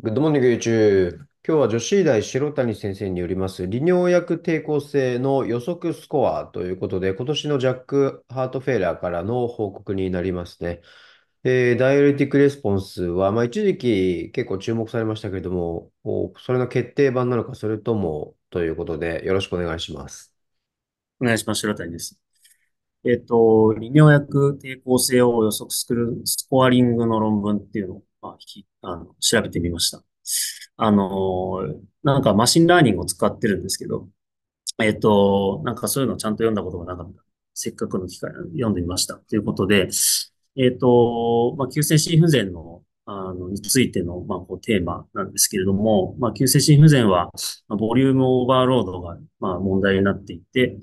グッドモーニング YouTube。今日は女子医大白谷先生によります、利尿薬抵抗性の予測スコアということで、今年のジャック・ハートフェイラーからの報告になりますね。えー、ダイアレティックレスポンスは、まあ、一時期結構注目されましたけれども、それの決定版なのか、それともということで、よろしくお願いします。お願いします。白谷です。えっと、利尿薬抵抗性を予測するスコアリングの論文っていうのをまあ、ひあの調べてみました。あのなんかマシンラーニングを使ってるんですけど、えっと、なんかそういうのちゃんと読んだことがなかった。せっかくの機会読んでみました。ということで、えっと、まあ、急性心不全の、あの、についての、まあ、こう、テーマなんですけれども、まあ、急性心不全は、まあ、ボリュームオーバーロードが、まあ、問題になっていて、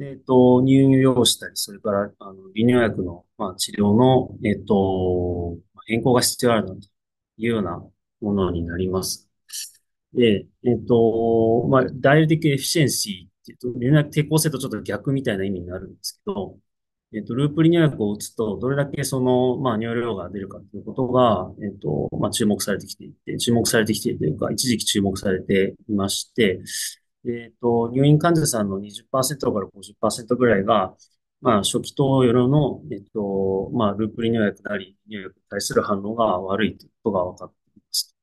えっと、入院をしたり、それから、あの、利尿薬の、まあ、治療の、えっと、変更が必要あるなというようなものになります。で、えっ、ー、と、まあ、ダイ的エフィシエンシーっていうと、連絡抵抗性とちょっと逆みたいな意味になるんですけど、えっと、ループリニア薬を打つと、どれだけその、まあ、尿量が出るかということが、えっと、まあ、注目されてきていて、注目されてきているというか、一時期注目されていまして、えっと、入院患者さんの20%から50%ぐらいが、まあ、初期投与の、えっと、まあ、ループ利尿薬なり、入尿薬に対する反応が悪いということが分かっています。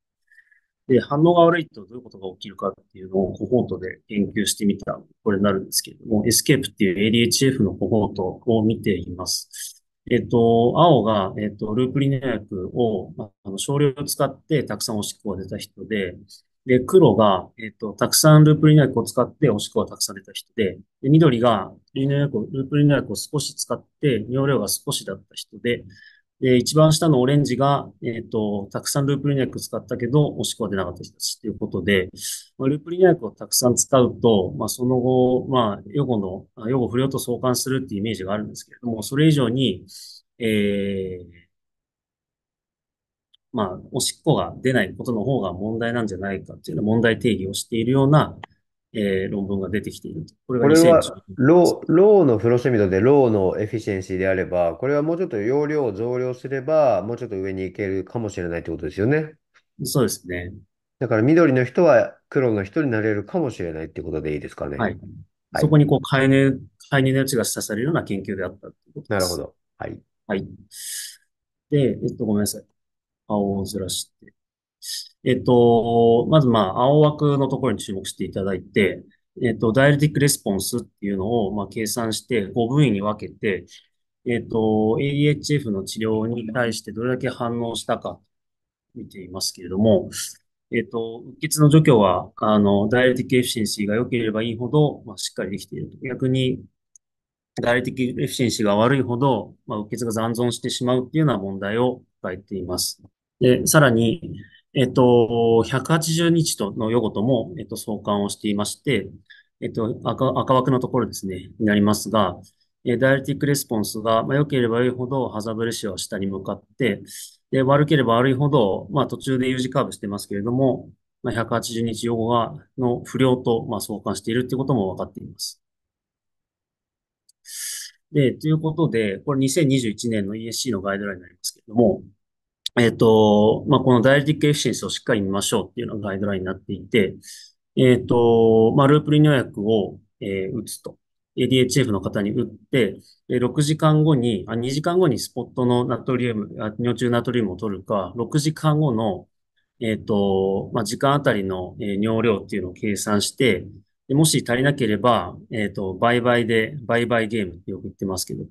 で、反応が悪いとどういうことが起きるかっていうのをコホートで研究してみた、これになるんですけれども、エスケープっていう ADHF のコホートを見ています。えっと、青が、えっと、ループリネ薬を、まあ、あの少量を使ってたくさんおしっこが出た人で、で、黒が、えっ、と、たくさんループリン薬を使っておしっこがたくさん出た人で、で緑がリン薬を、ループリン薬を少し使って尿量が少しだった人で、で、一番下のオレンジが、えっ、と、たくさんループリン薬使ったけど、おしっこが出なかった人たちということで、まあ、ループリン薬をたくさん使うと、まあ、その後、まあ、予後の、予後不良と相関するっていうイメージがあるんですけれども、それ以上に、えー、まあ、おしっこが出ないことの方が問題なんじゃないかっていう問題定義をしているような、えー、論文が出てきている。これこれはロー、ローのフロセミドでローのエフィシェンシーであれば、これはもうちょっと容量を増量すれば、もうちょっと上に行けるかもしれないってことですよね。そうですね。だから緑の人は黒の人になれるかもしれないってことでいいですかね。はい。はい、そこにこう、介入、介入の余地が示唆されるような研究であったってことです。なるほど。はい。はい。で、えっと、ごめんなさい。青ずらして。えっと、まずまあ、青枠のところに注目していただいて、えっと、ダイレルティックレスポンスっていうのをまあ計算して5分位に分けて、えっと、ADHF の治療に対してどれだけ反応したか見ていますけれども、えっと、うっ血の除去は、あの、ダイレルティックエフィシンシーが良ければいいほど、まあ、しっかりできていると。逆に、ダイレルティックエフィシンシーが悪いほど、まあ、うっ血が残存してしまうっていうような問題を抱えています。で、さらに、えっと、180日との用語とも、えっと、相関をしていまして、えっと、赤、赤枠のところですね、になりますが、えダイアレティックレスポンスが、まあ、良ければ良いほど、ハザブレシオは下に向かって、で、悪ければ悪いほど、まあ、途中で U 字カーブしてますけれども、まあ、180日用語が、の不良と、まあ、相関しているということも分かっています。で、ということで、これ2021年の ESC のガイドラインになりますけれども、えっ、ー、と、まあ、このダイレリティックエフィシンスをしっかり見ましょうっていうのがガイドラインになっていて、えっ、ー、と、まあ、ループ利尿薬を、えー、打つと。ADHF の方に打って、6時間後に、あ、2時間後にスポットのナトリウム、尿中ナトリウムを取るか、6時間後の、えっ、ー、と、まあ、時間あたりの、えー、尿量っていうのを計算して、もし足りなければ、えっ、ー、と、倍々で、倍々ゲームってよく言ってますけど、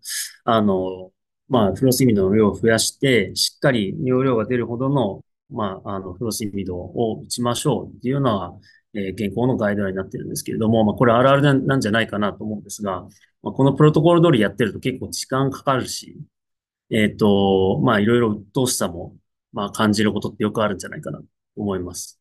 あの、まあ、フロスミドの量を増やして、しっかり尿量が出るほどの、まあ、あの、フロスミドを打ちましょうっていうのは、えー、現行のガイドラインになってるんですけれども、まあ、これあるあるなんじゃないかなと思うんですが、まあ、このプロトコル通りやってると結構時間かかるし、えっ、ー、と、まあ、いろいろ鬱陶しさも、まあ、感じることってよくあるんじゃないかなと思います。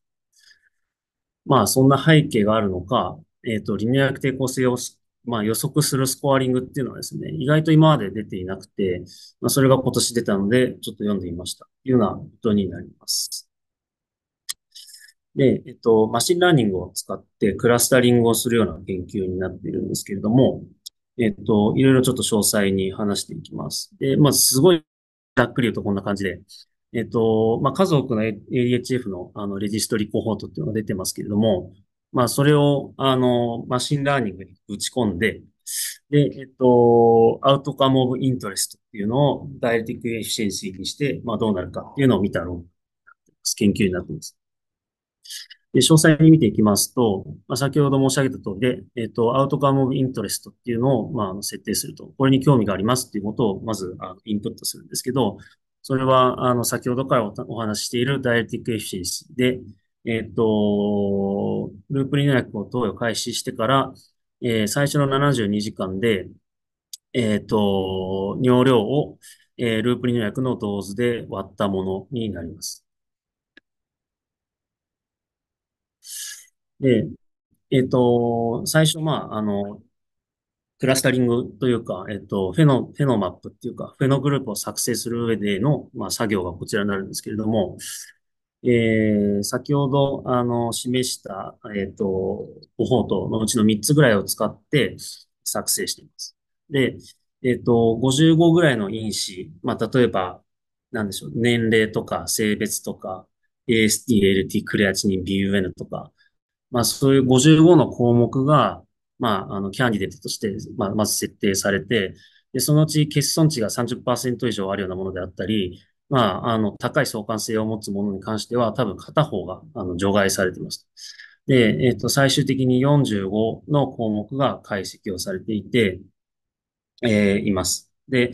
まあ、そんな背景があるのか、えっ、ー、と、リニア的抵抗性をしまあ、予測するスコアリングっていうのはですね、意外と今まで出ていなくて、まあ、それが今年出たので、ちょっと読んでみました。というようなことになります。で、えっと、マシンラーニングを使ってクラスタリングをするような研究になっているんですけれども、えっと、いろいろちょっと詳細に話していきます。で、まあ、すごいざっくり言うとこんな感じで、えっと、まあ、数多くの ADHF のあのレジストリコホートっていうのが出てますけれども、まあ、それを、あの、マシンラーニングに打ち込んで、で、えっと、アウトカムオブイントレストっていうのをダイレティックエフィシェンシーにして、まあ、どうなるかっていうのを見た論研究になっています。で、詳細に見ていきますと、まあ、先ほど申し上げた通りで、えっと、アウトカムオブイントレストっていうのを、まあ、設定すると、これに興味がありますっていうことを、まず、あの、インプットするんですけど、それは、あの、先ほどからお話ししているダイエティックエフィシェンシーで、えっと、ループリネ薬を投与開始してから、えー、最初の72時間で、えっと、尿量を、えー、ループリネ薬のドーズで割ったものになります。で、えっと、最初、まあ、あの、クラスタリングというか、えっと、フェノ、フェノマップっていうか、フェノグループを作成する上での、まあ、作業がこちらになるんですけれども、え先ほど、あの、示した、えっ、ー、と、ご法とのうちの3つぐらいを使って作成しています。で、えっ、ー、と、55ぐらいの因子、まあ、例えば、なんでしょう、年齢とか、性別とか、AST、LT、クレアチニン、BUN とか、まあ、そういう55の項目が、まあ、あの、キャンディデートとして、まあ、まず設定されて、で、そのうち欠損値が30%以上あるようなものであったり、まあ、あの、高い相関性を持つものに関しては、多分片方が、あの、除外されています。で、えっ、と、最終的に45の項目が解析をされていて、えー、います。で、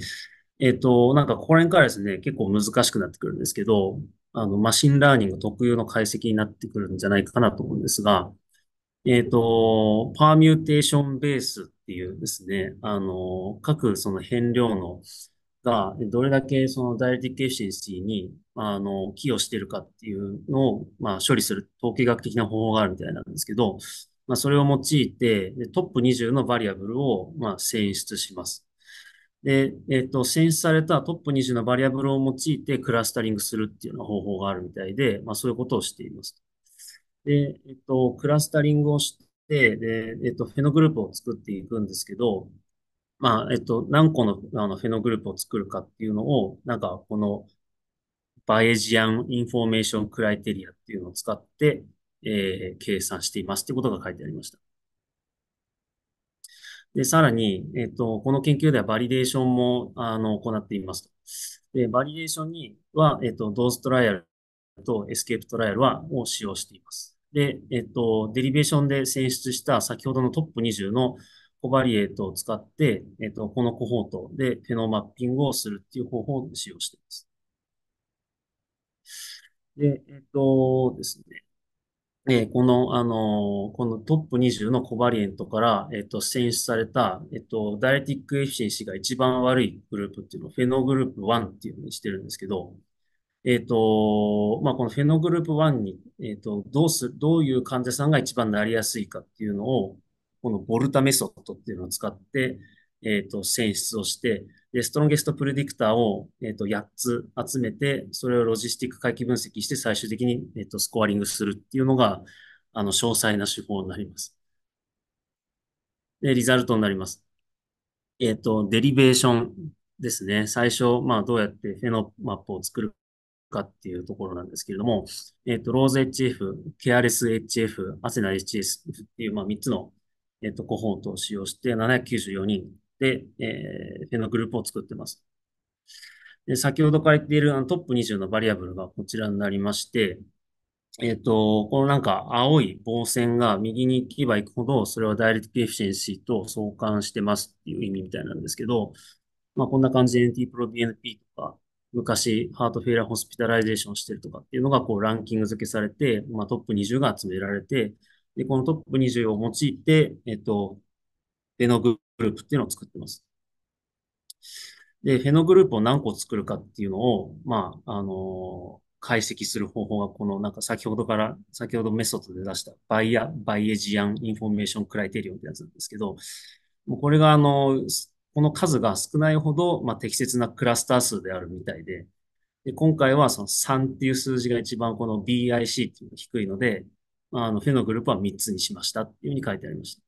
えっ、と、なんか、ここら辺からですね、結構難しくなってくるんですけど、あの、マシンラーニング特有の解析になってくるんじゃないかなと思うんですが、えっ、と、パーミューテーションベースっていうですね、あの、各その変量のが、どれだけそのダイレクトエーシェンシーに、あの、寄与してるかっていうのを、まあ、処理する統計学的な方法があるみたいなんですけど、まあ、それを用いて、トップ20のバリアブルを、まあ、選出します。で、えっ、と、選出されたトップ20のバリアブルを用いてクラスタリングするっていうような方法があるみたいで、まあ、そういうことをしています。で、えっ、と、クラスタリングをして、で、えっ、と、フェノグループを作っていくんですけど、まあ、えっと、何個のあのフェノグループを作るかっていうのを、なんか、この、バエジアンインフォーメーションクライテリアっていうのを使って、えー、計算していますっていうことが書いてありました。で、さらに、えっと、この研究ではバリデーションも、あの、行っていますと。で、バリデーションには、えっと、ドーストライアルとエスケープトライアルは、を使用しています。で、えっと、デリベーションで選出した先ほどのトップ20のコバリエートを使って、えっと、このコホートでフェノマッピングをするっていう方法を使用しています。で、えっとですね。えこの、あのこのトップ20のコバリエントから、えっと、選出された、えっと、ダイエティックエフィシェンシーが一番悪いグループっていうのを、フェノグループ1っていうのにしてるんですけど、えっと、まあ、このフェノグループ1に、えっと、どうす、どういう患者さんが一番なりやすいかっていうのを、このボルタメソッドっていうのを使って、えっ、ー、と、選出をして、で、ストロンゲストプレディクターを、えっ、ー、と、8つ集めて、それをロジスティック回帰分析して、最終的に、えっ、ー、と、スコアリングするっていうのが、あの、詳細な手法になります。で、リザルトになります。えっ、と、デリベーションですね。最初、まあ、どうやってフェノマップを作るかっていうところなんですけれども、えっ、と、ローズ HF、ケアレス HF、アセナ HF っていう、まあ、3つのえっ、と、コホートを使用して794人で、えー、ペノグループを作ってます。で先ほど書いているあのトップ20のバリアブルがこちらになりまして、えっ、ー、と、このなんか青い棒線が右に行けば行くほど、それはダイレクトエフィシェンシーと相関してますっていう意味みたいなんですけど、まあこんな感じで NT プロ BNP とか、昔ハートフェイラーホスピタライゼーションしてるとかっていうのがこうランキング付けされて、まあトップ20が集められて、で、このトップ20を用いて、えっと、フェノグループっていうのを作ってます。で、フェノグループを何個作るかっていうのを、まあ、あのー、解析する方法が、この、なんか先ほどから、先ほどメソッドで出したバイア、バイエジアンインフォメーションクライテリオンってやつなんですけど、もうこれが、あのー、この数が少ないほど、まあ、適切なクラスター数であるみたいで、で、今回はその3っていう数字が一番この BIC っていうのが低いので、あの、フェノグループは3つにしましたっていうふうに書いてありました。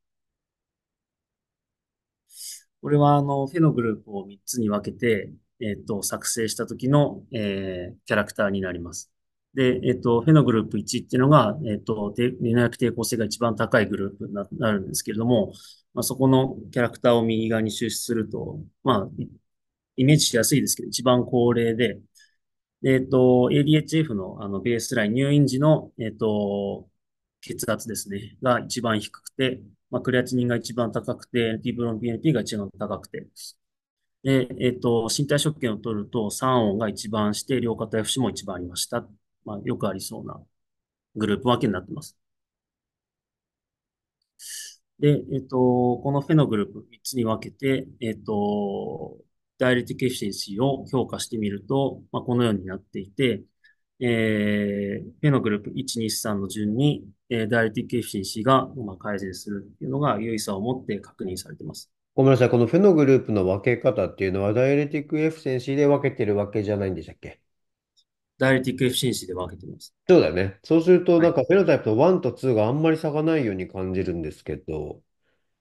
これは、あの、フェノグループを3つに分けて、えっ、と、作成した時の、えー、キャラクターになります。で、えっ、と、フェノグループ1っていうのが、えっ、と、で、連絡抵抗性が一番高いグループにななるんですけれども、まあ、そこのキャラクターを右側に抽出すると、まあ、イメージしやすいですけど、一番高齢で、でえっ、と、ADHF のあのベースライン、入院時の、えっ、と、血圧ですね、が一番低くて、まあ、クレアチニンが一番高くて、ディブロン BNP が一番高くて。で、えっ、と、身体食券を取ると酸音が一番して、両肩 FC も一番ありました。まあ、よくありそうなグループ分けになってます。で、えっ、と、このフェノグループ3つに分けて、えっ、と、ダイレティケフィシンシーを評価してみると、まあ、このようになっていて、えー、目グループ1、2、3の順に、えー、ダイレクティックエフィシンシーが、まあ、改善するというのが優位差を持って確認されています。ごめんなさい。このフェノグループの分け方っていうのは、ダイレティックエフィシンシーで分けてるわけじゃないんでしたっけダイレクティックエフィシンシーで分けてます。そうだね。そうすると、なんかフェノタイプと1と2があんまり差がないように感じるんですけど。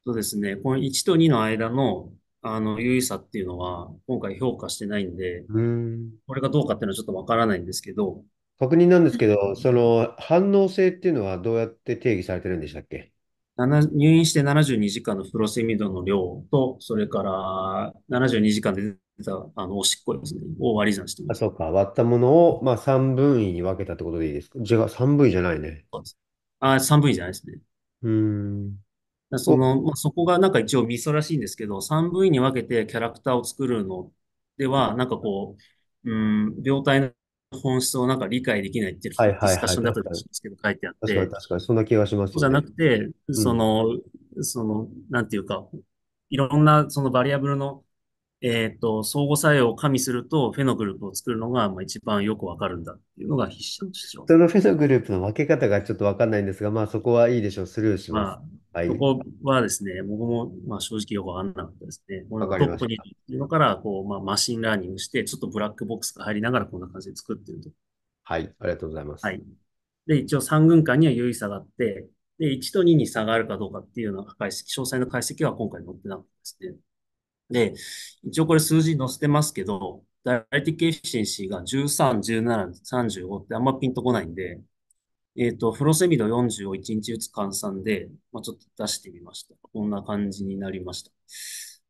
そうですね。この1と2の間の、あの、優位さっていうのは、今回評価してないんで、うんこれがどうかっていうのはちょっとわからないんですけど、確認なんですけど、その反応性っていうのはどうやって定義されてるんでしたっけ入院して72時間のフロセミドの量と、それから72時間で出たあのおしっこですね、を割り算してあ、そうか。割ったものを、まあ、3分位に分けたってことでいいですか違う、3分位じゃないね。あ、3分位じゃないですね。うん。その、まあ、そこがなんか一応ミソらしいんですけど、3部位に分けてキャラクターを作るのでは、なんかこう、うん、病態の本質をなんか理解できないっていうディスカッションだったんですけど、書いてあって。確かに確かに、そんな気がします、じゃなくて、その、うん、その、なんていうか、いろんなそのバリアブルの、えっ、と、相互作用を加味すると、フェノグループを作るのがまあ一番よくわかるんだっていうのが筆者の主張。そのフェノグループの分け方がちょっとわかんないんですが、まあそこはいいでしょう、スルーします。まあはい。こはですね、僕も、まあ、正直よくわかんなかったですね。こトップにっていうのから、こう、まあ、マシンラーニングして、ちょっとブラックボックスが入りながらこんな感じで作ってると。はい、ありがとうございます。はい。で、一応3軍間には優位差があって、で、1と2に差があるかどうかっていうのは解析、詳細の解析は今回載ってなくてですね。で、一応これ数字載せてますけど、ダイエティケーシンシーが13、17、35ってあんまピンとこないんで、えっ、ー、と、フロセミド40を1日打つ換算で、まあ、ちょっと出してみました。こんな感じになりました。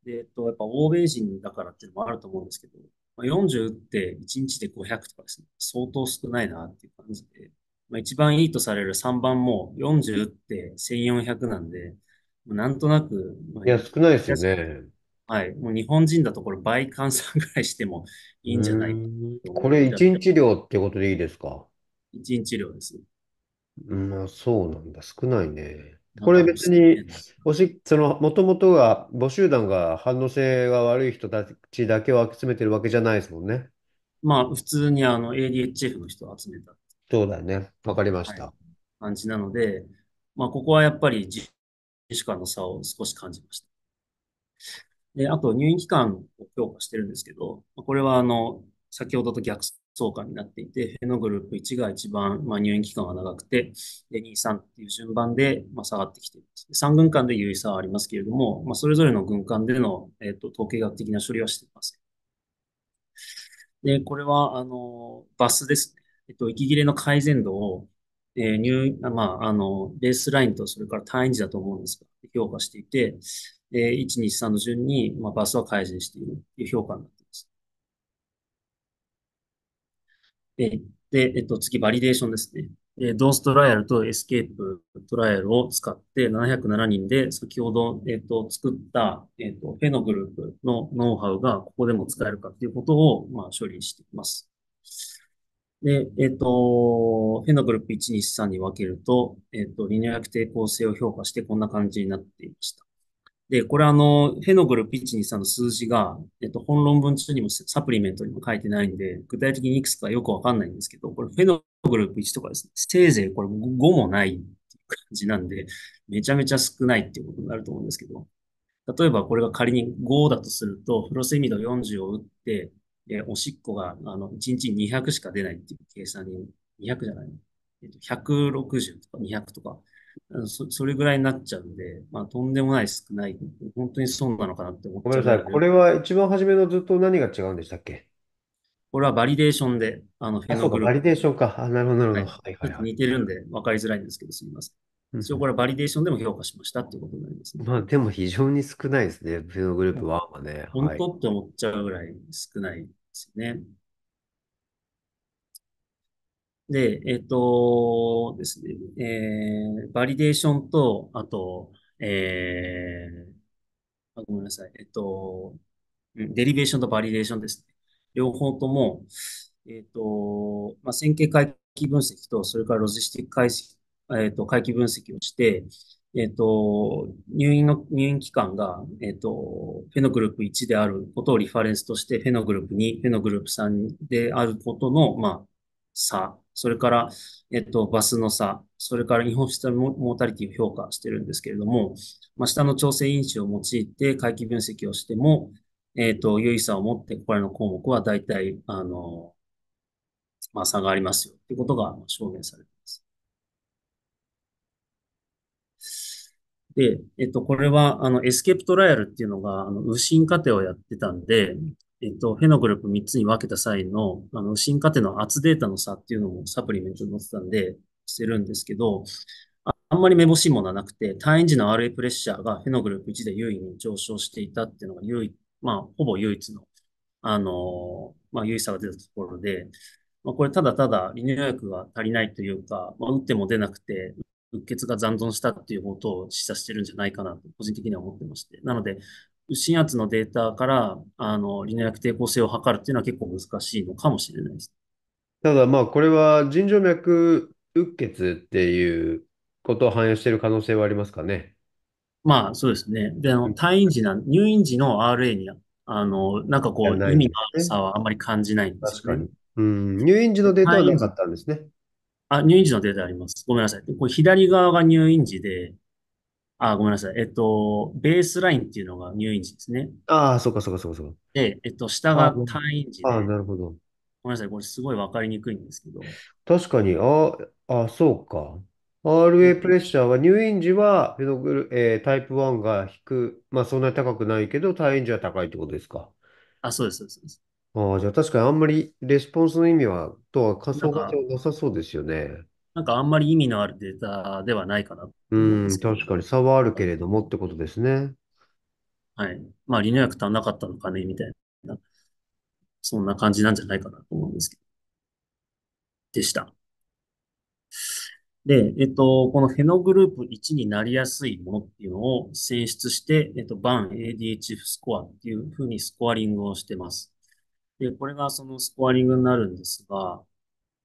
で、えっ、ー、と、やっぱ欧米人だからっていうのもあると思うんですけど、まあ、40打って1日で500とかですね、相当少ないなっていう感じで、まあ、一番いいとされる3番も40打って1400なんで、なんとなく、まあ、いや、少ないですよね。はい。もう日本人だとこれ倍換算ぐらいしてもいいんじゃないかこれ1日量ってことでいいですか ?1 日量です。まあ、そうなんだ。少ないね。これ別に、おし、その、もともとが、母集団が反応性が悪い人たちだけを集めてるわけじゃないですもんね。まあ、普通にあの ADHF の人を集めたそうだね。わかりましはいた。感じなので、まあ、ここはやっぱり自主化の差を少し感じました。で、あと入院期間を強化してるんですけど、まあこれはあの、先ほどと逆相関になっていて、へのグループ1が一番、まあ、入院期間が長くて、で、2、3っていう順番で、まあ、下がってきています。3軍間で優位差はありますけれども、まあ、それぞれの軍間での、えっ、ー、と、統計学的な処理はしていません。で、これは、あの、バスですね。えっと、息切れの改善度を、えー、入、まあ、あの、ベースラインとそれから単位値だと思うんですが、評価していて、えー、1、2、3の順に、まあ、バスは改善しているという評価になってで、でえっと、次、バリデーションですね。えー、ドーストライアルとエスケープトライアルを使って707人で先ほど、えっ、ー、と、作った、えっ、ー、と、フェノグループのノウハウがここでも使えるかということを、まあ、処理しています。で、えっ、ー、と、フェノグループ1、2、3に分けると、えっ、と、リニアル抵抗性を評価してこんな感じになっていました。で、これあの、ヘノグルピッチニさんの数字が、えっと、本論文中にもサプリメントにも書いてないんで、具体的にいくつかよくわかんないんですけど、これフェノグループ1とかですね、せいぜいこれ5もないって感じなんで、めちゃめちゃ少ないっていうことになると思うんですけど、例えばこれが仮に5だとすると、フロセミド40を打って、えおしっこが、あの、1日200しか出ないっていう計算に、200じゃない、えっと、160とか200とか、そそれぐらいになっちゃうんで、まあ、とんでもない少ない、本当に損なのかなって思っごめんなさい、これは一番初めのずっと何が違うんでしたっけこれはバリデーションで、あの、フェノグループ。バリデーションか。あ、なるほど、なるほど。はい、はい、はい。似てるんでわかりづらいんですけど、すみません。一応これはバリデーションでも評価しましたっていうことになりますね。まあでも非常に少ないですね、フェノグループ1はね。本当って思っちゃうぐらい少ないですね。で、えっ、とですね、えー、バリデーションと、あと、えー、あ、ごめんなさい、えっ、と、デリベーションとバリデーションですね。両方とも、えっ、と、まあ、線形回帰分析と、それからロジスティック解析、えっ、と、回帰分析をして、えっ、と、入院の、入院期間が、えっ、と、フェノグループ1であることをリファレンスとして、フェノグループ2、フェノグループ3であることの、まあ、差、それから、えっと、バスの差、それから日本システムモータリティを評価してるんですけれども、まあ、下の調整因子を用いて回帰分析をしても、えっと、有意差を持って、これの項目は大体、あの、まあ、差がありますよってことが証明されています。で、えっと、これは、あの、エスケープトライアルっていうのが、あの、右心過程をやってたんで、えっと、フェノグループ3つに分けた際の、あの、進化点の圧データの差っていうのもサプリメントに載ってたんで、してるんですけど、あんまり目ぼしいものはなくて、退院時の RA プレッシャーがフェノグループ1で優位に上昇していたっていうのが優位、まあ、ほぼ唯一の、あのー、まあ、優位さが出たところで、まあ、これただただ利尿薬が足りないというか、まあ、打っても出なくて、うっ血が残存したっていうことを示唆してるんじゃないかなと、個人的には思ってまして。なので、新圧のデータから、あの、リネア抵抗性を測るっていうのは結構難しいのかもしれないです。ただまあ、これは腎静脈うっ血っていうことを反映している可能性はありますかね。まあ、そうですね。で、あの、退院時な、入院時の RA に、あの、なんかこう、意味のあるはあんまり感じないんですよね。確かに。うん、入院時のデータはなかったんですね。あ、入院時のデータあります。ごめんなさい。これ左側が入院時で、あ、ごめんなさい。えっと、ベースラインっていうのが入院時ですね。ああ、そうかそうかそうかそっか。で、えっと、下あが退単位時ああ、なるほど。ごめんなさい。これすごいわかりにくいんですけど。確かに、ああ、そうか。RA プレッシャーは、入院時はフェノグル、えータイプ1が低まあそんなに高くないけど、退院時は高いってことですか。あ、そうです、そうです。そうですああ、じゃあ確かにあんまりレスポンスの意味は、とは、仮なん想がか、なさそうですよね。なんかあんまり意味のあるデータではないかな。うん、確かに差はあるけれどもってことですね。はい。まあ、リニューア足んなかったのかね、みたいな、そんな感じなんじゃないかなと思うんですけど。でした。で、えっと、このヘノグループ1になりやすいものっていうのを選出して、えっと、バン ADHF スコアっていうふうにスコアリングをしてます。で、これがそのスコアリングになるんですが、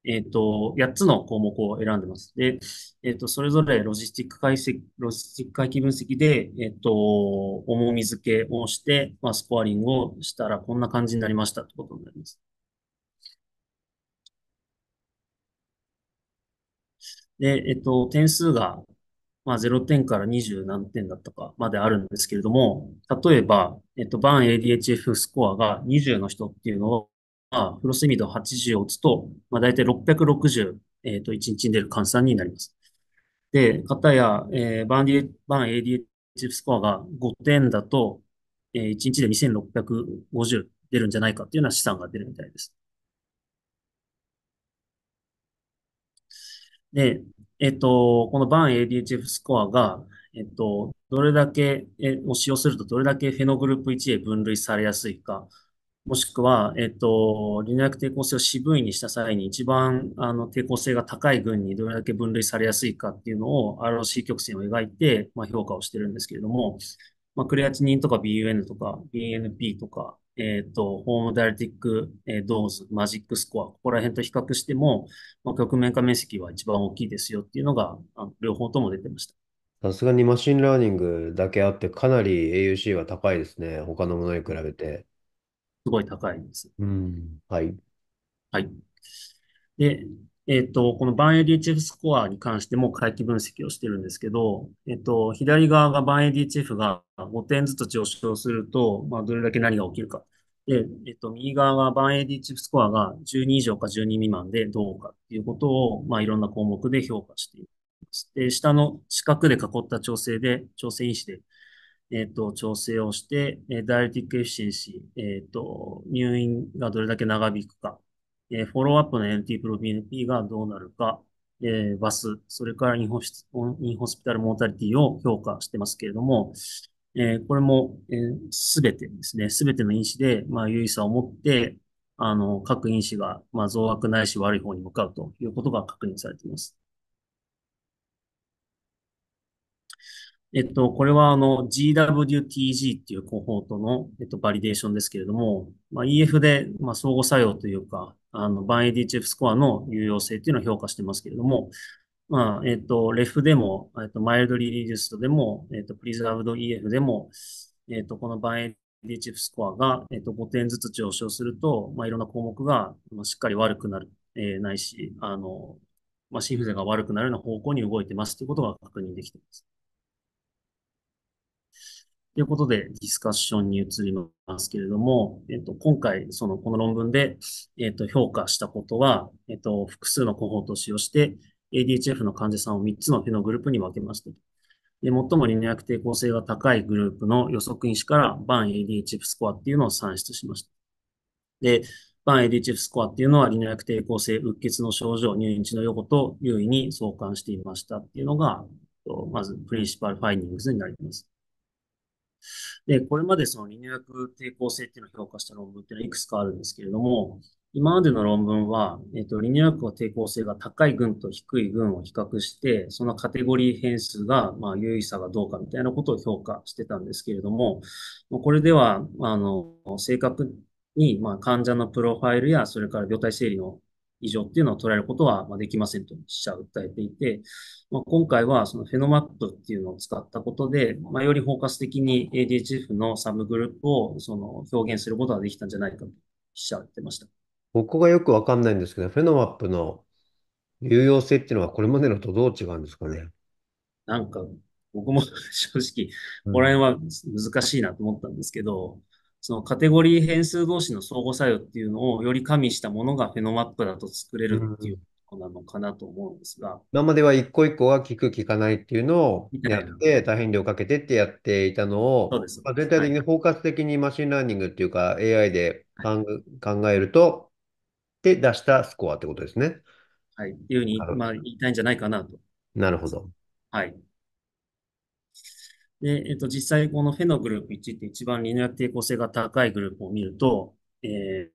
えっ、ー、と、8つの項目を選んでます。で、えっ、ー、と、それぞれロジスティック解析、ロジスティック回帰分析で、えっ、ー、と、重み付けをして、まあ、スコアリングをしたらこんな感じになりましたってことになります。で、えっと、点数が、まあ、0点から20何点だったかまであるんですけれども、例えば、えっと、バーン ADHF スコアが20の人っていうのを、あ、プロスミド80を打つと、まあ、大体660、えっ、と、1日に出る換算になります。で、片たや、えー、バンディ、バン ADHF スコアが5点だと、えー、1日で2650出るんじゃないかっていうような試算が出るみたいです。で、えっ、と、このバン ADHF スコアが、えっ、と、どれだけ、えを使用するとどれだけフェノグループ1へ分類されやすいか、もしくは、えっと、リニア抵抗性を CV にした際に一番あの抵抗性が高い群にどれだけ分類されやすいかっていうのを ROC 曲線を描いて、まあ、評価をしてるんですけれども、まあ、クレアチニンとか BUN とか BNP とか、えっと、ホームダイレティック、えー、ドーズ、マジックスコア、ここら辺と比較しても、まあ、局面化面積は一番大きいですよっていうのが、あの両方とも出てました。さすがにマシンラーニングだけあって、かなり AUC は高いですね。他のものに比べて。すごい高いです。うん。はい。はい。で、えっと、このバン ADHF スコアに関しても回帰分析をしてるんですけど、えっと、左側がバン ADHF が5点ずつ上昇すると、まあ、どれだけ何が起きるか。で、えっと、右側がバン ADHF スコアが12以上か12未満でどうかっていうことを、まあ、いろんな項目で評価しています。で、下の四角で囲った調整で、調整因子で、えっ、ー、と、調整をして、えー、ダイオティックエフィシエンシー、えっ、ー、と、入院がどれだけ長引くか、えー、フォローアップの n t プロ BNP がどうなるか、えー、バス、それからインホスインホスピタルモータリティを評価してますけれども、えー、これも、えー、てですね、すべての因子で、まあ、優位さを持って、あの、各因子が、まあ、増悪ないし悪い方に向かうということが確認されています。えっと、これはあの GWTG っていうコ報とートの、えっと、バリデーションですけれども、まあ、EF で、まあ、相互作用というか、あの、バン ADHF スコアの有用性っていうのを評価してますけれども、まあ、えっと、レフでも、えっと、マイルドリリデュストでも、えっと、プリザーブド EF でも、えっと、このバン ADHF スコアが、えっと、5点ずつ上昇すると、まあ、いろんな項目が、まあ、しっかり悪くなる、えー、ないし、あの、まあ、心不全が悪くなるような方向に動いてますということが確認できています。ということでディスカッションに移りますけれども、えっと、今回、その、この論文で、えっと、評価したことは、えっと、複数の候補と使用して、ADHF の患者さんを3つのフェノグループに分けました。で、最もリニア抵抗性が高いグループの予測因子から、バン ADHF スコアっていうのを算出しました。で、バン ADHF スコアっていうのは、リニア抵抗性、うっ血の症状、入院値の予後と優位に相関していましたっていうのが、まず、プリンシパルファインディングズになります。で、これまでそのリネア抵抗性っていうのを評価した論文っていうのはいくつかあるんですけれども、今までの論文は、えっ、と、リニアク抵抗性が高い群と低い群を比較して、そのカテゴリー変数が、まあ、優位差がどうかみたいなことを評価してたんですけれども、これでは、あの、正確に、まあ、患者のプロファイルや、それから病態整理の以上っていうのを捉えることはできませんと記者は訴えていて、まあ、今回はそのフェノマップっていうのを使ったことで、まあ、より包括的に ADHF のサブグループをその表現することができたんじゃないかと記者は言ってました。僕がよくわかんないんですけど、フェノマップの有用性っていうのはこれまでのとどう違うんですかね。なんか僕も 正直、この辺は難しいなと思ったんですけど、うんそのカテゴリー変数同士の相互作用っていうのをより加味したものがフェノマップだと作れるっていうことなのかなと思うんですが。今までは一個一個は効く効かないっていうのをやって、大変量かけてってやっていたのを、まあ、全体的に包括的にマシンラーニングっていうか AI で、はい、考えると、で出したスコアってことですね。はい。いうふうに、まあ、言いたいんじゃないかなと。なるほど。はい。で、えっと、実際このフェノグループ1って一番リニア抵抗性が高いグループを見ると、えー、え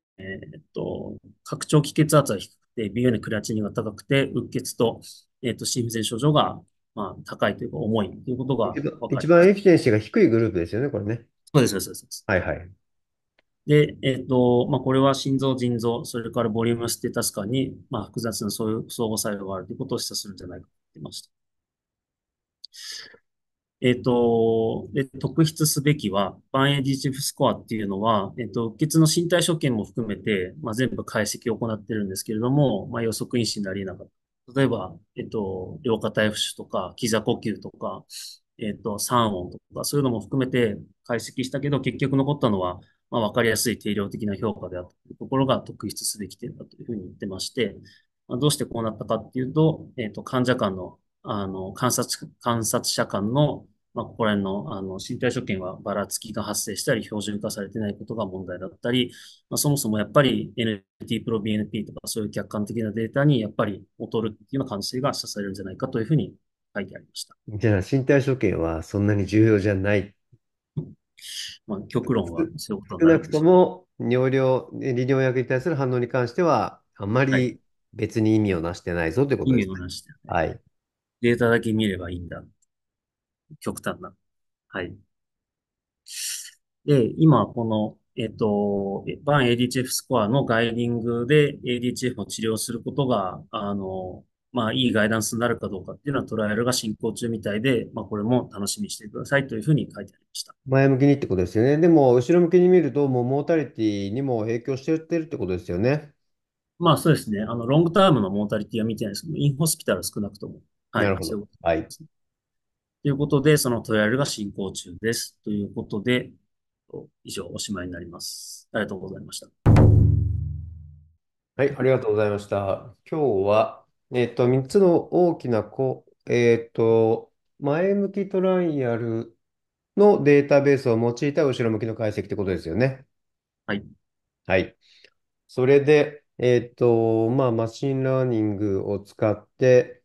ー、っと、拡張気血圧が低くて、微妙 n クレアチニンが高くて、うっ血と、えー、っと、心不全症状が、まあ、高いというか、重いということが一番エフィテンシーが低いグループですよね、これね。そうです、そうです。はいはい。で、えっ、ー、と、まあ、これは心臓、腎臓、それからボリュームステータス感に、まあ、複雑なそういう相互作用があるということを示唆するんじゃないかと思ってました。えっ、と、で、特筆すべきは、バンエディチフスコアっていうのは、えっ、と、血の身体所見も含めて、まあ、全部解析を行ってるんですけれども、まあ、予測因子になり得なかった。例えば、えっ、と、両肩 F 種とか、膝呼吸とか、えっと、三音とか、そういうのも含めて解析したけど、結局残ったのは、まあ、わかりやすい定量的な評価であったというところが特筆すべき点だというふうに言ってまして、まあ、どうしてこうなったかっていうと、えっと、患者間のあの、観察、観察者間の、まあ、ここら辺の、あの、身体所見はばらつきが発生したり、標準化されてないことが問題だったり、まあ、そもそもやっぱり NT プロ BNP とかそういう客観的なデータにやっぱり劣るっていうような感性が支されるんじゃないかというふうに書いてありました。じゃあ、身体所見はそんなに重要じゃない。まあ、極論はそういうことな少なくとも、尿量、利尿薬に対する反応に関しては、あんまり別に意味をなしてないぞということですね。はい。データだけ見ればいいんだ。極端な。はい。で、今、この、えっと、バン ADHF スコアのガイディングで ADHF を治療することが、あの、まあ、いいガイダンスになるかどうかっていうのはトライアルが進行中みたいで、まあ、これも楽しみにしてくださいというふうに書いてありました。前向きにってことですよね。でも、後ろ向きに見ると、もうモータリティにも影響してるってことですよね。まあ、そうですね。あの、ロングタームのモータリティは見てないですけど、インホスピタル少なくともはい。なるほど。と、はい。いうことで、そのトライアルが進行中です。ということで、以上おしまいになります。ありがとうございました。はい、ありがとうございました。今日は、えっと、3つの大きなこ、えっと、前向きトライアルのデータベースを用いた後ろ向きの解析ってことですよね。はい。はい。それで、えっと、まあ、マシンラーニングを使って、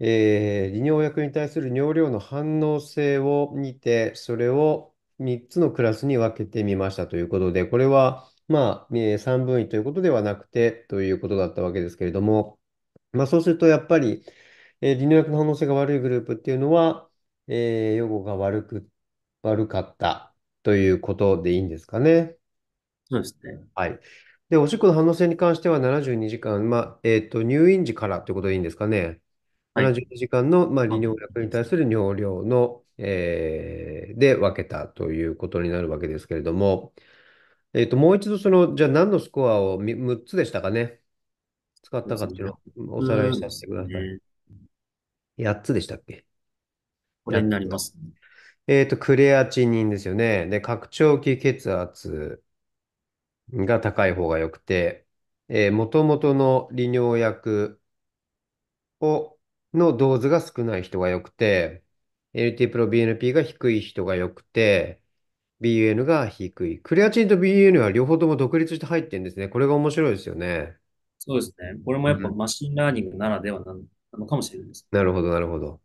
えー利尿薬に対する尿量の反応性を見て、それを3つのクラスに分けてみましたということで、これは、まあ、えー三分位ということではなくてということだったわけですけれども、まあ、そうするとやっぱり、えー利尿薬の反応性が悪いグループっていうのは、えー予後が悪く、悪かったということでいいんですかね。そうですね。はい。で、おしっこの反応性に関しては72時間、まあ、えっと、入院時からということでいいんですかね。72時間の、まあ、利尿薬に対する尿量の、えー、で分けたということになるわけですけれども、えーと、もう一度その、じゃあ何のスコアを6つでしたかね、使ったかっていうのをおさらいさせてください。8つでしたっけこれになります、ね。えっ、ー、と、クレアチニンですよね。で、拡張器血圧が高い方が良くて、えと元々の利尿薬をのー図が少ない人が良くて、LT プロ BNP が低い人が良くて、BUN が低い。クレアチンと BUN は両方とも独立して入ってるんですね。これが面白いですよね。そうですね。これもやっぱマシンラーニングならではなのかもしれないです。なるほど、なるほど。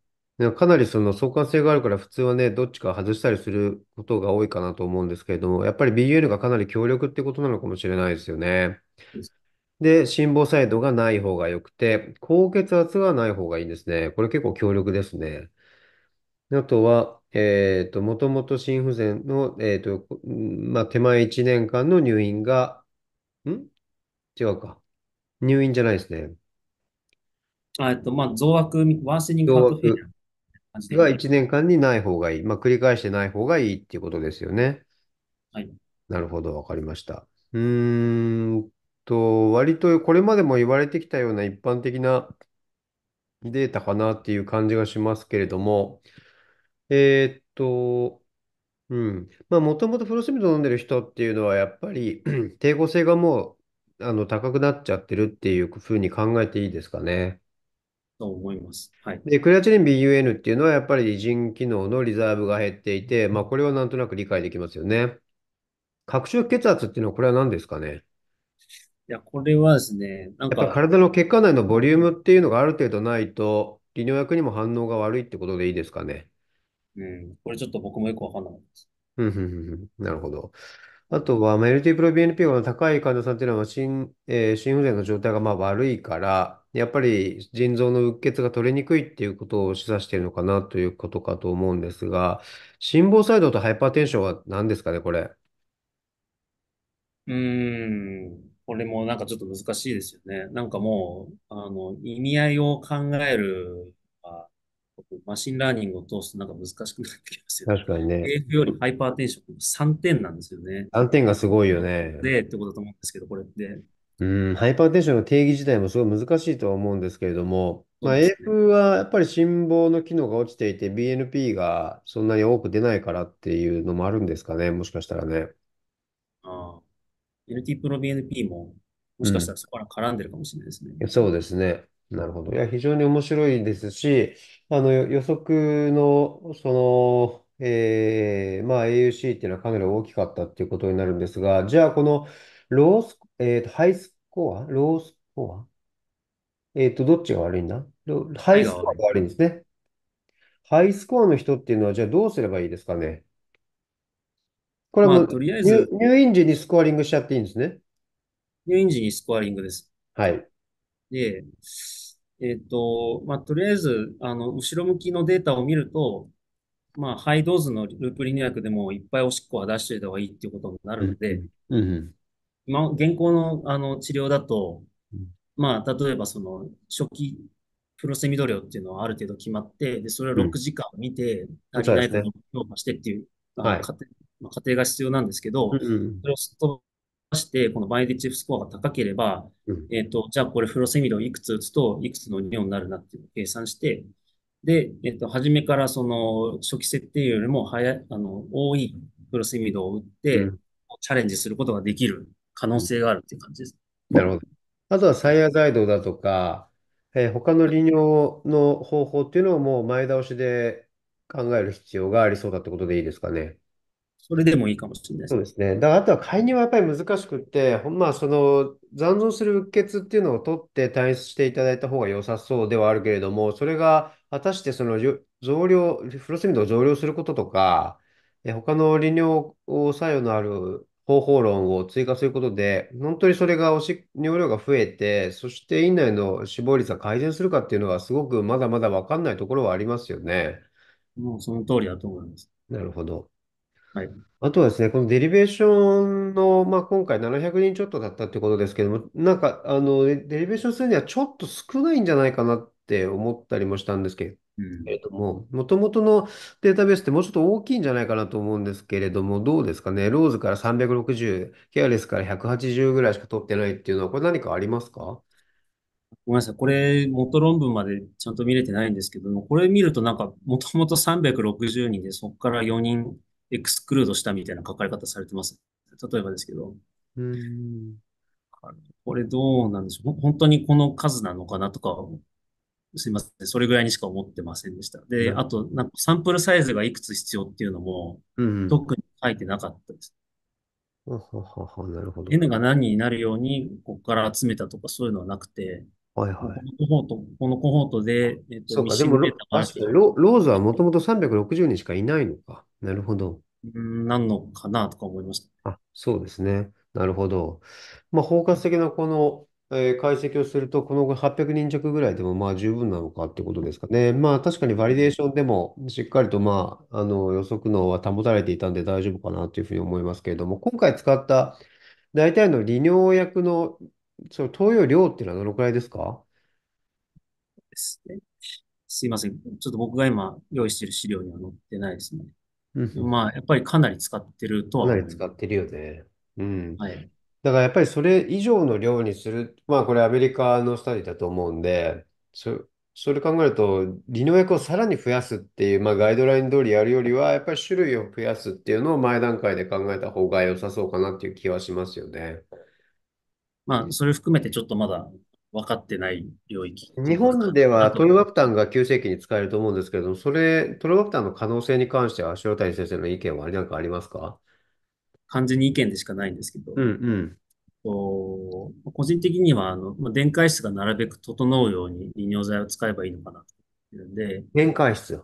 かなりその相関性があるから普通はね、どっちか外したりすることが多いかなと思うんですけれども、やっぱり BUN がかなり強力ってことなのかもしれないですよね。で、心房細動がない方が良くて、高血圧がない方がいいんですね。これ結構強力ですね。あとは、えっと、もともと心不全の、えっと、まあ、手前1年間の入院が、ん違うか。入院じゃないですね。えっと、まあ、増悪、ワーセニングハートフェイー感じで。が1年間にない方がいい。まあ、繰り返してない方がいいっていうことですよね。はい。なるほど、わかりました。うーんと、割とこれまでも言われてきたような一般的なデータかなっていう感じがしますけれども、えーっと、うん。まあ、もともとフロスミド飲んでる人っていうのは、やっぱり 抵抗性がもう、あの、高くなっちゃってるっていうふうに考えていいですかね。と思います。はい。で、クレアチリン BUN っていうのは、やっぱり腎機能のリザーブが減っていて、まあ、これはなんとなく理解できますよね。拡張血圧っていうのは、これは何ですかね。いや、これはですね、なんやっぱか、体の血管内のボリュームっていうのがある程度ないと、利尿薬にも反応が悪いってことでいいですかね。うん、これちょっと僕もよくわかんないです。うんなるほど。あとは、まあ、LT-PROBNP が高い患者さんっていうのは、心、えー心不全の状態がまあ悪いから、やっぱり腎臓のうっ血が取れにくいっていうことを示唆しているのかなということかと思うんですが、心房細動とハイパーテンションは何ですかね、これ。うん。これもなんかちょっと難しいですよね。なんかもう、あの、意味合いを考えるマシンラーニングを通すとなんか難しくなってきますよね。確かにね。AF よりハイパーテンション3点なんですよね。3点がすごいよね。で、ってことだと思うんですけど、これって。うん、ハイパーテンションの定義自体もすごい難しいとは思うんですけれども、まあ、AF はやっぱり心房の機能が落ちていて、BNP がそんなに多く出ないからっていうのもあるんですかね、もしかしたらね。ああ。n t プロ BNP も、もしかしたらそこから絡んでるかもしれないですね。うん、そうですね。なるほど。いや、非常に面白いですし、あの、予測の、その、えー、まあ AUC っていうのはかなり大きかったっていうことになるんですが、じゃあこのロース、えーと、ハイスコア、ロースコア、えっと、どっちが悪いんだハイスコアが悪いんですね。ハイスコアの人っていうのは、じゃあどうすればいいですかね。これも、まあ、とりあえず入院時にスコアリングしちゃっていいんですね。入院時にスコアリングです。はい。で、えっ、と、まあ、とりあえず、あの、後ろ向きのデータを見ると、まあ、ハイドーズのループリニアクでもいっぱいおしっこは出しておいた方がいいっていうことになるので、うん今、現行のあの治療だと、まあ、例えばその初期プロセミド量っていうのはある程度決まって、でそれを6時間見て、足りないことう評価してっていう、はい、勝まあ、過程が必要なんですけど、うん、それをすっ飛ばして、このバイディチフスコアが高ければ、うん、えっ、ー、と、じゃあこれフロセミドいくつ打つと、いくつの尿になるなっていうのを計算して、で、えっ、ー、と、初めからその初期設定よりも早い、あの、多いフロセミドを打って、うん、チャレンジすることができる可能性があるっていう感じです。なるほど。あとはサイヤ材道だとか、えー、他の利尿の方法っていうのをもう前倒しで考える必要がありそうだってことでいいですかね。それでもいいかもしれないです。そうですね。だからあとは介入はやっぱり難しくって、まあその残存するうっ血っていうのを取って退出していただいた方が良さそうではあるけれども、それが果たしてその増量、フロスミドを増量することとか、他の利尿作用のある方法論を追加することで、本当にそれがおし尿量が増えて、そして院内の死亡率が改善するかっていうのは、すごくまだまだ分かんないところはありますよね。もうその通りだと思います。なるほど。はい。あとはですね、このデリベーションの、まあ、今回700人ちょっとだったってことですけども、なんか、あの、デリベーションするにはちょっと少ないんじゃないかなって思ったりもしたんですけれども、もともとのデータベースってもうちょっと大きいんじゃないかなと思うんですけれども、どうですかね。ローズから360、ケアレスから180ぐらいしか取ってないっていうのは、これ何かありますかごめんなさい。これ、元論文までちゃんと見れてないんですけども、これ見るとなんか、もともと360人で、そこから4人エクスクルードしたみたいな書かれ方されてます。例えばですけど。うん。これどうなんでしょう。本当にこの数なのかなとか、すいません。それぐらいにしか思ってませんでした。で、あと、なんかサンプルサイズがいくつ必要っていうのも、特に書いてなかったです。はははなるほど。N が何になるように、ここから集めたとかそういうのはなくて、はいはい。このコホート、このコホートで、えっと、そうか、でもロ、あロ、ローズはもともと360人しかいないのか。なるほど。うん、なんのかなとか思いました。あ、そうですね。なるほど。まあ、包括的なこの、えー解析をすると、この800人弱ぐらいでもまあ十分なのかってことですかね。まあ確かにバリデーションでもしっかりとまあ、あの予測能は保たれていたんで大丈夫かなというふうに思いますけれども、今回使った大体の利尿薬のその投与量っていうのはどのくらいですかすいません。ちょっと僕が今用意している資料には載ってないですね。うん、まあ、やっぱりかなり使ってるとはかなり使ってるよね。うん。はい。だからやっぱりそれ以上の量にする、まあこれアメリカのスタディだと思うんで、そ、それ考えると、利尿薬をさらに増やすっていう、まあ、ガイドライン通りやるよりは、やっぱり種類を増やすっていうのを前段階で考えた方が良さそうかなっていう気はしますよね。まあ、それ含めてちょっとまだ分かってない領域。日本ではトルバプタンが急性期に使えると思うんですけれども、それ、トルバプタンの可能性に関しては、塩谷先生の意見は何かありますか完全に意見でしかないんですけど、うんうんと個人的にはあの、まあ、電解質がなるべく整うように利尿剤を使えばいいのかなと思ってるんで、電解質、あ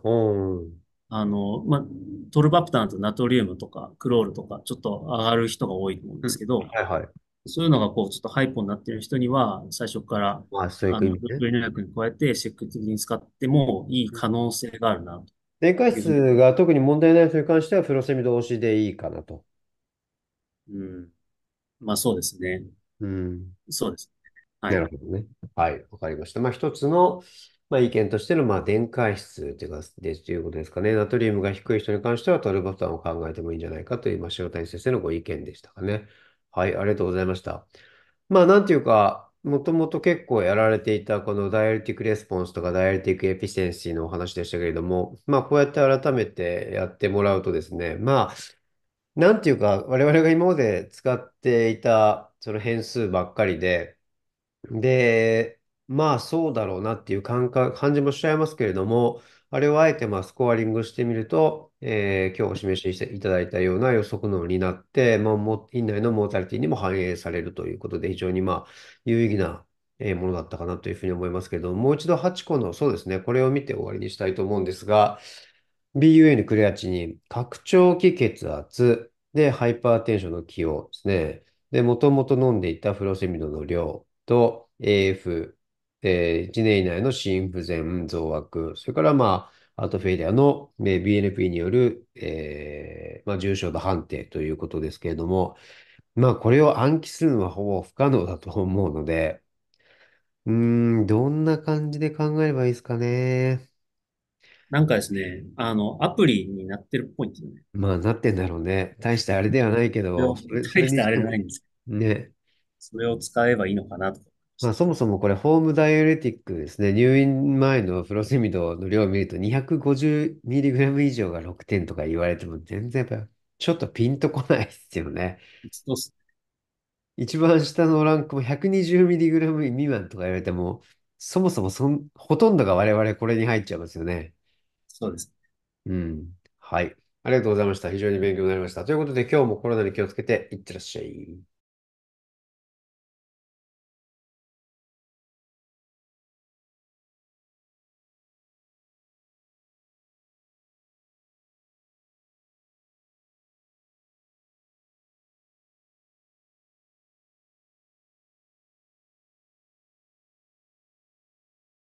のまあ、トルバプタンとナトリウムとかクロールとか、ちょっと上がる人が多いと思うんですけど、うん、はいはい、そういうのがこう、ちょっとハイポになっている人には、最初から、あそういうふうに、こうやに加えて積極的に使ってもいい可能性があるなと。電解質が特に問題ない人に関しては、フロセミ同士でいいかなと。うん。まあそうですね。うん。そうですね。はい。なるほどね。はい、わかりました。まあ一つの、まあ、意見としての、まあ、電解質というか、ですということですかね。ナトリウムが低い人に関しては、トルボタンを考えてもいいんじゃないかという、まあ、塩谷先生のご意見でしたかね。はい、ありがとうございました。まあ、なんていうか、もともと結構やられていたこのダイアリティックレスポンスとかダイアリティックエピセンシーのお話でしたけれども、まあ、こうやって改めてやってもらうとですね、まあ、なんていうか、我々が今まで使っていたその変数ばっかりで、で、まあそうだろうなっていう感覚、感じもしちゃいますけれども、あれをあえてまあスコアリングしてみると、えー、今日お示ししていただいたような予測能になって、まあ、も院内のモータリティにも反映されるということで、非常にまあ有意義なものだったかなというふうに思いますけれども、もう一度8個の、そうですね、これを見て終わりにしたいと思うんですが、BUN クレアチニン、拡張期血圧でハイパーテンションの起用ですね。で、もともと飲んでいたフロセミドの量と AF、え1年以内の心不全、増悪、それから、まあ、アートフェイリアの、え BNP による、えーまあ、重症度判定ということですけれども、まあ、これを暗記するのはほぼ不可能だと思うので、うーん、どんな感じで考えればいいですかね。なんかですね、あの、アプリになってるっぽいんですよね。まあ、なってんだろうね。大してあれではないけど、それ大してあれないんですね。それを使えばいいのかなとかまあ、そもそもこれ、ホームダイュレティックですね。入院前のフロセミドの量を見ると、250mg 以上が6点とか言われても、全然やっぱ、ちょっとピンとこないですよね。そうっす一番下のランクも 120mg 未満とか言われても、そもそもそんほとんどが我々これに入っちゃいますよね。そうです。うん。はい。ありがとうございました。非常に勉強になりました。ということで、今日もコロナに気をつけていってらっしゃい。